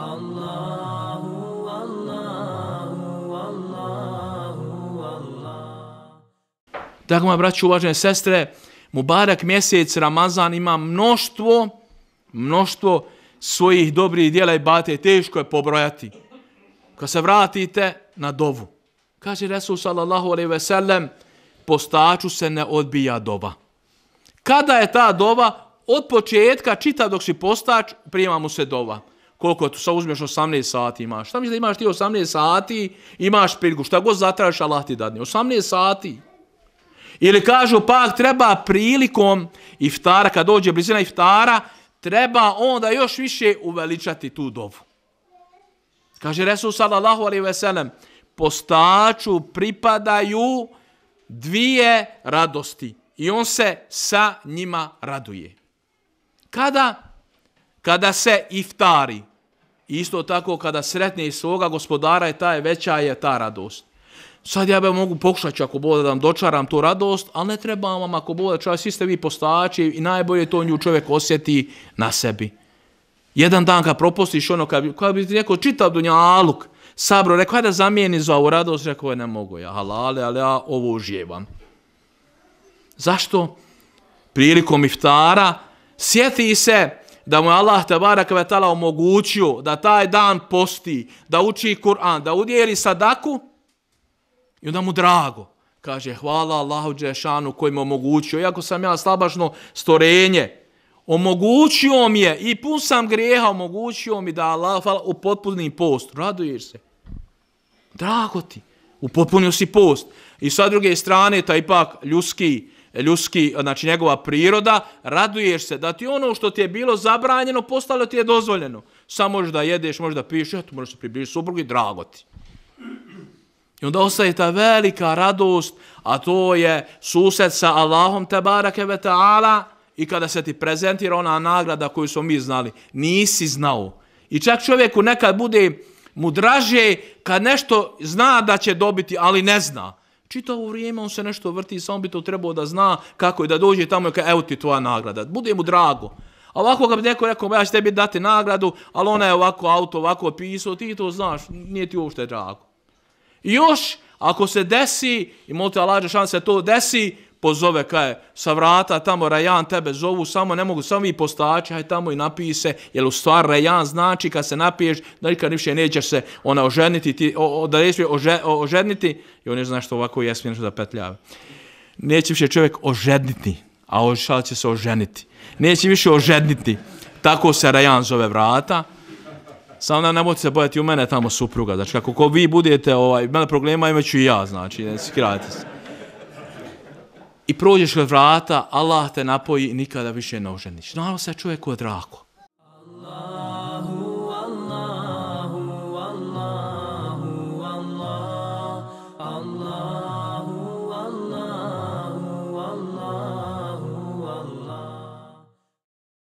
Allahu, Allahu, Allahu, Allahu. Tako, moja braća, uvažene sestre, Mubarak mjesec Ramazan ima mnoštvo, mnoštvo svojih dobrih dijela i bate, teško je pobrojati. Kad se vratite na dovu, kaže Resul sallallahu alaihi ve sellem, postaču se ne odbija dova. Kada je ta dova? Od početka, čita dok si postač, prijemamo se dova. Dova koliko tu sa uzmeš 18 sati imaš. Šta misliš da imaš ti 18 sati, imaš priliku, šta god zatražiš Allah ti dadne. 18 sati. Ili kažu pa treba prilikom iftara, kad dođe blizina iftara, treba onda još više uveličati tu dovu. Kaže Resul sallallahu alejhi ve sellem, postaču pripadaju dvije radosti i on se sa njima raduje. Kada, kada se iftari, isto tako kada sretne svoga gospodara je taj veća je ta radost. Sad ja bih mogu pokušati ako bude da vam dočaram tu radost, ali ne treba vam ako bude da svi ste vi postači i najbolje to nju čovjek osjeti na sebi. Jedan dan kad propustiš ono, kad, kad bi rekao čitav dunja, aluk, sabro, rekao, hajde zamijeni za ovu radost, rekao, ne mogu ja, halale, ali ja ovo uživam. Zašto? Prilikom iftara, sjeti se, da mu je Allah ve kvetala omogućio da taj dan posti, da uči Kur'an, da udjeri sadaku i onda mu drago. Kaže, hvala Allahu Đešanu koji mu omogućio, iako sam ja slabašno storenje, omogućio mi je i pun sam grijeha, omogućio mi da Allah hvala u potpuni post. Raduješ se. Drago ti. Upotpunio si post. I sa druge strane, taj pak ljuski, uh, ljuski, znači njegova priroda, raduješ se da ti ono što ti je bilo zabranjeno, postalo ti je dozvoljeno. Samo možeš da jedeš, možeš da piješ, ja tu možeš da približiš suprugi, drago ti. I onda ostaje ta velika radost, a to je sused sa Allahom te barake ve ta'ala i kada se ti prezentira ona nagrada koju smo mi znali. Nisi znao. I čak čovjeku nekad bude mu draže kad nešto zna da će dobiti, ali ne zna. Čito ovo vrijeme on se nešto vrti, samo bi to trebao da zna kako je da dođe tamo i kaže evo ti tvoja nagrada, bude mu drago. A ovako kad bi neko rekao, ja ću tebi dati nagradu, ali ona je ovako auto, ovako pisao, ti to znaš, nije ti uopšte drago. I još, ako se desi, i molite Allah, šanse se to desi, pozove kaj sa vrata tamo Rajan tebe zovu, samo ne mogu, samo vi postači, aj tamo i napise, jer u stvar Rajan znači kad se napiješ, da nikad više nećeš se ona oženiti, ti, o, o, da nećeš ože, oženiti, i on je znaš što ovako jesmi nešto da petljave. Neće više čovjek ožedniti, a ožal će se oženiti. Neće više ožedniti, tako se Rajan zove vrata, Samo ne možete se bojati u mene tamo supruga. Znači, ako vi budete, ovaj, mene problema imaću i ja, znači, skirajte se i prođeš kod vrata, Allah te napoji i nikada više ne oženiš. Naravno se čovjek odrako.